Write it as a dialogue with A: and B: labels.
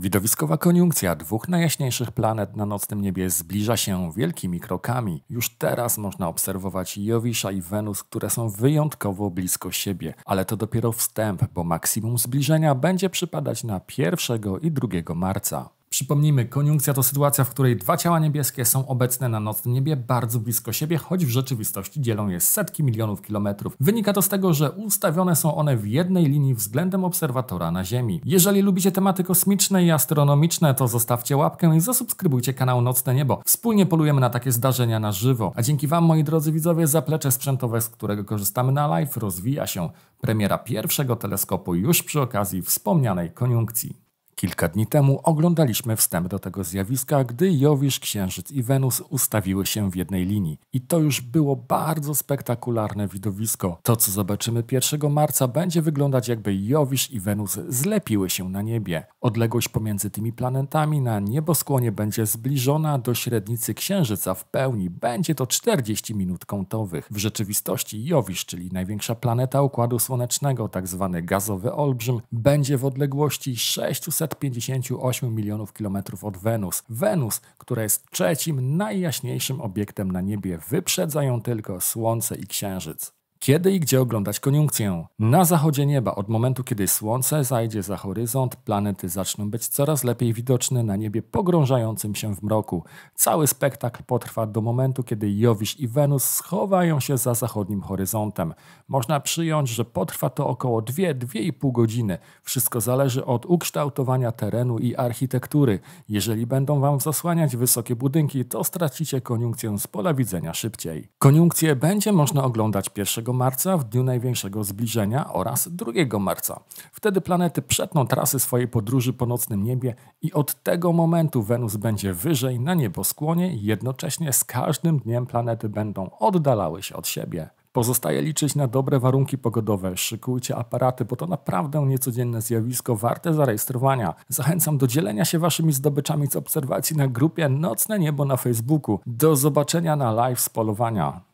A: Widowiskowa koniunkcja dwóch najjaśniejszych planet na nocnym niebie zbliża się wielkimi krokami. Już teraz można obserwować Jowisza i Wenus, które są wyjątkowo blisko siebie, ale to dopiero wstęp, bo maksimum zbliżenia będzie przypadać na 1 i 2 marca. Przypomnijmy, koniunkcja to sytuacja, w której dwa ciała niebieskie są obecne na nocnym niebie bardzo blisko siebie, choć w rzeczywistości dzielą je setki milionów kilometrów. Wynika to z tego, że ustawione są one w jednej linii względem obserwatora na Ziemi. Jeżeli lubicie tematy kosmiczne i astronomiczne, to zostawcie łapkę i zasubskrybujcie kanał Nocne Niebo. Wspólnie polujemy na takie zdarzenia na żywo. A dzięki Wam, moi drodzy widzowie, zaplecze sprzętowe, z którego korzystamy na live, rozwija się. Premiera pierwszego teleskopu już przy okazji wspomnianej koniunkcji. Kilka dni temu oglądaliśmy wstęp do tego zjawiska, gdy Jowisz, Księżyc i Wenus ustawiły się w jednej linii. I to już było bardzo spektakularne widowisko. To, co zobaczymy 1 marca, będzie wyglądać jakby Jowisz i Wenus zlepiły się na niebie. Odległość pomiędzy tymi planetami na nieboskłonie będzie zbliżona do średnicy Księżyca w pełni. Będzie to 40 minut kątowych. W rzeczywistości Jowisz, czyli największa planeta Układu Słonecznego, tak zwany gazowy olbrzym, będzie w odległości 600 658 milionów kilometrów od Wenus. Wenus, która jest trzecim najjaśniejszym obiektem na niebie, wyprzedzają tylko Słońce i Księżyc. Kiedy i gdzie oglądać koniunkcję? Na zachodzie nieba, od momentu kiedy słońce zajdzie za horyzont, planety zaczną być coraz lepiej widoczne na niebie pogrążającym się w mroku. Cały spektakl potrwa do momentu, kiedy Jowisz i Wenus schowają się za zachodnim horyzontem. Można przyjąć, że potrwa to około 2-2,5 godziny. Wszystko zależy od ukształtowania terenu i architektury. Jeżeli będą Wam zasłaniać wysokie budynki, to stracicie koniunkcję z pola widzenia szybciej. Koniunkcję będzie można oglądać pierwszego marca w dniu największego zbliżenia oraz 2 marca. Wtedy planety przetną trasy swojej podróży po nocnym niebie i od tego momentu Wenus będzie wyżej na nieboskłonie, jednocześnie z każdym dniem planety będą oddalały się od siebie. Pozostaje liczyć na dobre warunki pogodowe. Szykujcie aparaty, bo to naprawdę niecodzienne zjawisko warte zarejestrowania. Zachęcam do dzielenia się Waszymi zdobyczami z obserwacji na grupie Nocne Niebo na Facebooku. Do zobaczenia na live z polowania.